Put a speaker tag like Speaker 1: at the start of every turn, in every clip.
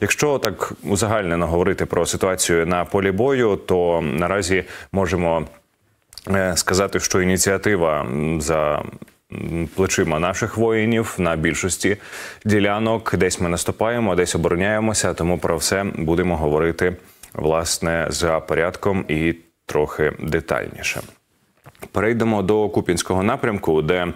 Speaker 1: Якщо так узагальнено говорити про ситуацію на полі бою, то наразі можемо е, сказати, що ініціатива за Плечима наших воїнів на більшості ділянок, десь ми наступаємо, десь обороняємося. Тому про все будемо говорити власне за порядком і трохи детальніше. Перейдемо до Купінського напрямку, де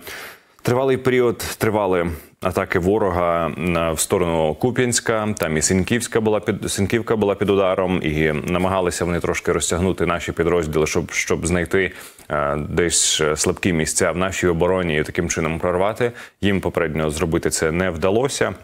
Speaker 1: Тривалий період тривали атаки ворога в сторону Куп'янська. Там і Сінківська була під Сінківка була під ударом, і намагалися вони трошки розтягнути наші підрозділи, щоб щоб знайти е, десь слабкі місця в нашій обороні і таким чином прорвати. Їм попередньо зробити це не вдалося.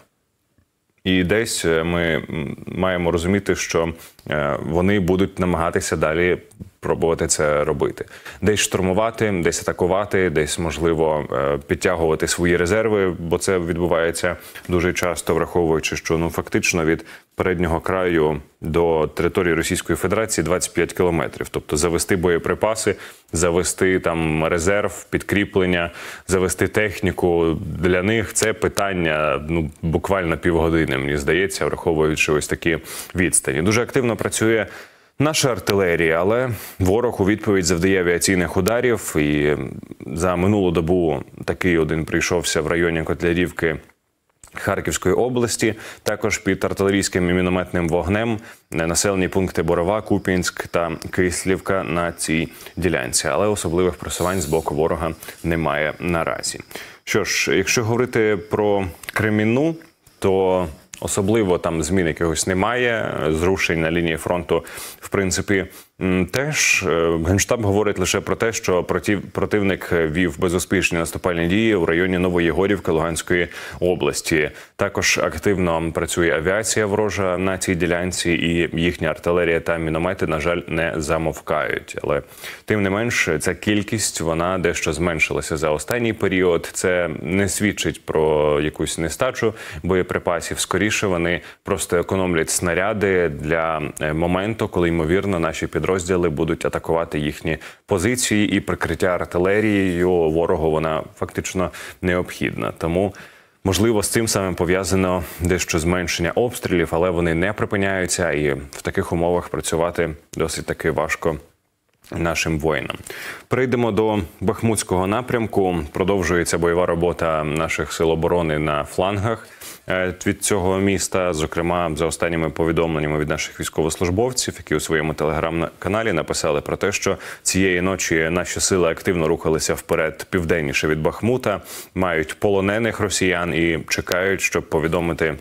Speaker 1: І десь е, ми маємо розуміти, що е, вони будуть намагатися далі пробувати це робити, десь штурмувати, десь атакувати, десь можливо е, підтягувати свої резерви, бо це відбувається дуже часто, враховуючи, що ну фактично від переднього краю до території Російської Федерації 25 кілометрів, тобто завести боєприпаси, завести там резерв, підкріплення, завести техніку для них це питання ну буквально півгодини. Мені здається, враховуючи ось такі відстані. Дуже активно працює. Наша артилерія, але ворог у відповідь завдає авіаційних ударів. І за минулу добу такий один прийшовся в районі Котлярівки Харківської області. Також під артилерійським і мінометним вогнем населені пункти Борова, Купінськ та Кислівка на цій ділянці. Але особливих просувань з боку ворога немає наразі. Що ж, якщо говорити про Креміну, то Особливо там змін якогось немає. Зрушень на лінії фронту, в принципі, Теж е, генштаб говорить лише про те, що противник е, вів безуспішні наступальні дії у районі Нової Горівки Луганської області. Також активно працює авіація ворожа на цій ділянці, і їхня артилерія та міномети, на жаль, не замовкають. Але тим не менш, ця кількість вона дещо зменшилася за останній період. Це не свідчить про якусь нестачу боєприпасів. Скоріше вони просто економлять снаряди для е, моменту, коли ймовірно наші підрозділи підрозділи будуть атакувати їхні позиції, і прикриття артилерією ворогу вона фактично необхідна. Тому можливо з цим самим пов'язано дещо зменшення обстрілів, але вони не припиняються, і в таких умовах працювати досить таки важко. Нашим воїнам прийдемо до Бахмутського напрямку. Продовжується бойова робота наших сил оборони на флангах е, від цього міста. Зокрема, за останніми повідомленнями від наших військовослужбовців, які у своєму телеграм-каналі написали про те, що цієї ночі наші сили активно рухалися вперед південніше від Бахмута, мають полонених росіян і чекають, щоб повідомити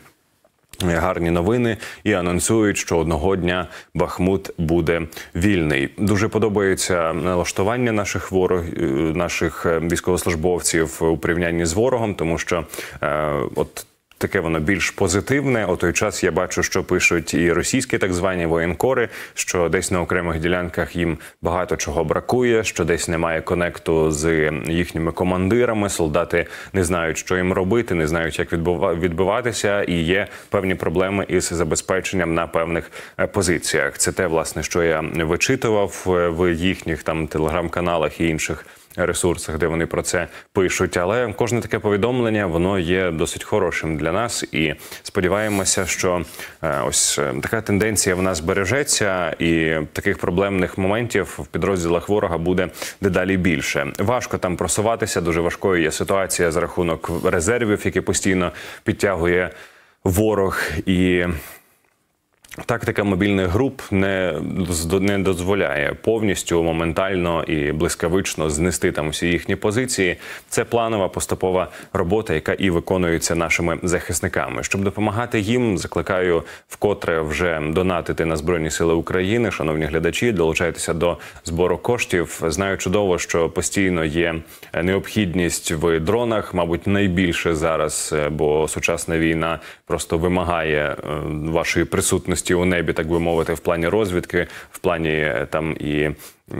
Speaker 1: гарні новини і анонсують, що одного дня Бахмут буде вільний. Дуже подобається налаштування наших ворог, е, наших е, військовослужбовців у порівнянні з ворогом, тому що е, от таке воно більш позитивне. У той час я бачу, що пишуть і російські так звані воєнкори, що десь на окремих ділянках їм багато чого бракує, що десь немає конекту з їхніми командирами. Солдати не знають, що їм робити, не знають, як відбува відбиватися, і є певні проблеми із забезпеченням на певних е, позиціях. Це те, власне, що я вичитував е, в їхніх там телеграм-каналах і інших ресурсах, де вони про це пишуть. Але кожне таке повідомлення воно є досить хорошим для нас, і сподіваємося, що е, ось е, така тенденція в нас бережеться, і таких проблемних моментів в підрозділах ворога буде дедалі більше. Важко там просуватися. Дуже важкою є ситуація за рахунок резервів, які постійно підтягує ворог і. Тактика мобільних груп не не дозволяє повністю моментально і блискавично знести там усі їхні позиції. Це планова поступова робота, яка і виконується нашими захисниками. Щоб допомагати їм, закликаю вкотре вже донатити на збройні сили України. Шановні глядачі, долучайтеся до збору коштів. Знаю чудово, що постійно є е, необхідність в дронах, мабуть, найбільше зараз, е, бо сучасна війна просто вимагає е, вашої присутності можливості у небі, так би мовити, в плані розвідки, в плані е, там і.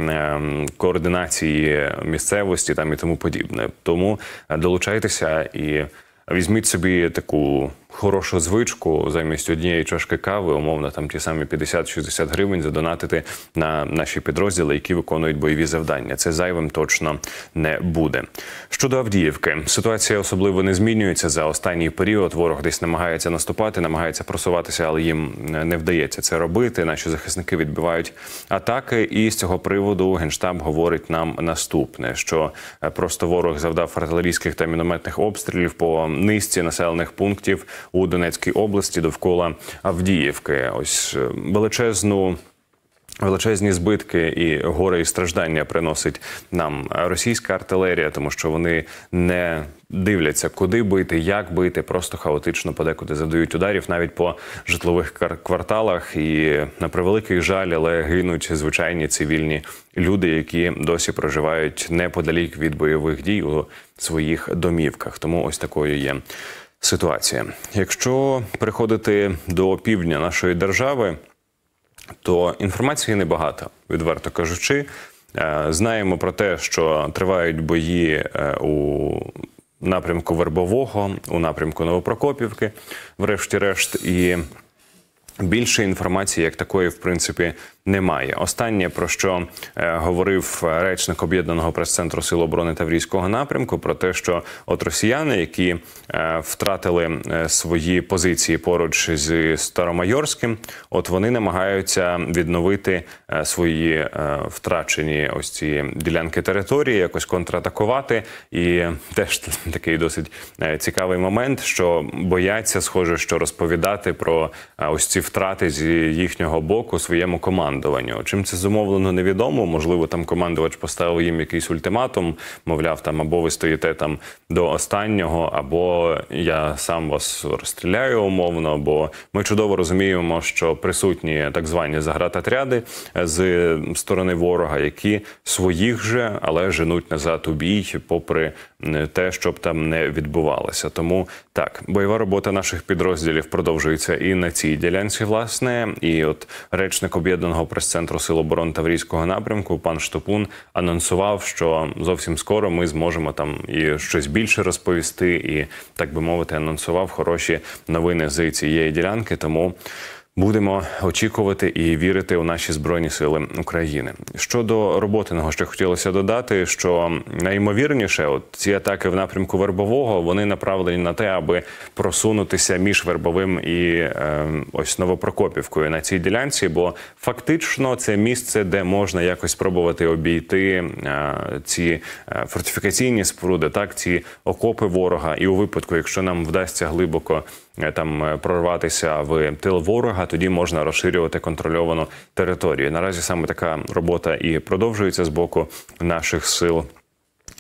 Speaker 1: Ем, координації місцевості там і тому подібне, тому е, долучайтеся і візьміть собі таку хорошу звичку замість однієї чашки кави, умовно там ті самі 50-60 гривень задонатити на наші підрозділи, які виконують бойові завдання. Це зайвим точно не буде. Щодо Авдіївки, ситуація особливо не змінюється за останній період. Ворог десь намагається наступати, намагається просуватися, але їм не вдається це робити. Наші захисники відбивають атаки, і з цього приводу генштаб говорить нам наступне: що е, просто ворог завдав артилерійських та мінометних обстрілів по низці населених пунктів у Донецькій області довкола Авдіївки. Ось е, величезну. Величезні збитки і горе і страждання приносить нам російська артилерія, тому що вони не дивляться, куди бити, як бити, просто хаотично подекуди задають ударів навіть по житлових кварталах. І на превеликий жаль, але гинуть звичайні цивільні люди, які досі проживають неподалік від бойових дій у своїх домівках. Тому ось такою є ситуація. Якщо приходити до півдня нашої держави, то інформації небагато, відверто кажучи. Е, знаємо про те, що тривають бої е, у напрямку Вербового, у напрямку Новопрокопівки, врешті-решт, і більше інформації, як такої, в принципі, немає. Останнє про що е, говорив е, речник об'єднаного прес-центру Сил оборони Таврійського напрямку, про те, що от росіяни, які е, втратили е, свої позиції поруч зі Старомайорським, от вони намагаються відновити е, свої е, втрачені ось ці ділянки території, якось контратакувати. І теж такий досить цікавий момент, що бояться, схоже, що розповідати про ось ці втрати з їхнього боку своєму команду командуванню. Чим це зумовлено, невідомо. Можливо, там командувач поставив їм якийсь ультиматум, мовляв, там або ви стоїте там до останнього, або я сам вас розстріляю умовно. Бо ми чудово розуміємо, що присутні так звані загратотряди е, з сторони ворога, які своїх же, але женуть назад у бій, попри те, щоб там не відбувалося. Тому так бойова робота наших підрозділів продовжується і на цій ділянці, власне, і от речник об'єднаного головного прес-центру Сил оборони Таврійського напрямку, пан Штопун анонсував, що зовсім скоро ми зможемо там і щось більше розповісти, і так би мовити, анонсував хороші новини з цієї ділянки. Тому. Будемо очікувати і вірити у наші збройні сили України. Щодо роботи, роботиного що хотілося додати, що найімовірніше, от ці атаки в напрямку вербового вони направлені на те, аби просунутися між вербовим і е, ось новопрокопівкою на цій ділянці, бо фактично це місце, де можна якось спробувати обійти е, ці е, фортифікаційні споруди, так ці окопи ворога, і у випадку, якщо нам вдасться глибоко. Е, там е, прорватися в тил ворога, тоді можна розширювати контрольовану територію. Наразі саме така робота і продовжується з боку наших сил.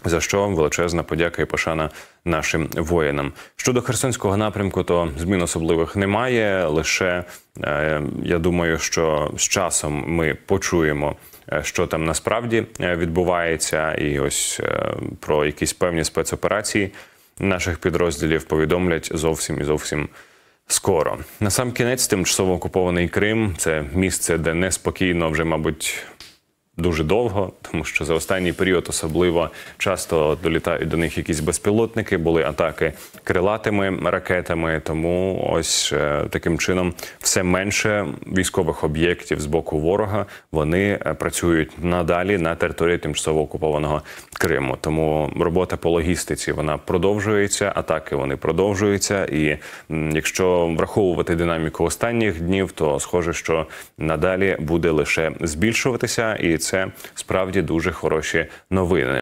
Speaker 1: За що величезна подяка і пошана нашим воїнам щодо Херсонського напрямку, то змін особливих немає. Лише е, я думаю, що з часом ми почуємо, е, що там насправді відбувається, і ось е, про якісь певні спецоперації наших підрозділів повідомлять зовсім і зовсім. Скоро на сам кінець, тимчасово окупований Крим це місце, де неспокійно вже, мабуть, Дуже довго, тому що за останній період особливо часто долітають до них якісь безпілотники, були атаки крилатими ракетами. Тому ось е, таким чином все менше військових об'єктів з боку ворога вони е, працюють надалі на території тимчасово окупованого Криму. Тому робота по логістиці вона продовжується, атаки вони продовжуються. І якщо враховувати динаміку останніх днів, то схоже, що надалі буде лише збільшуватися, і це це справді дуже хороші новини.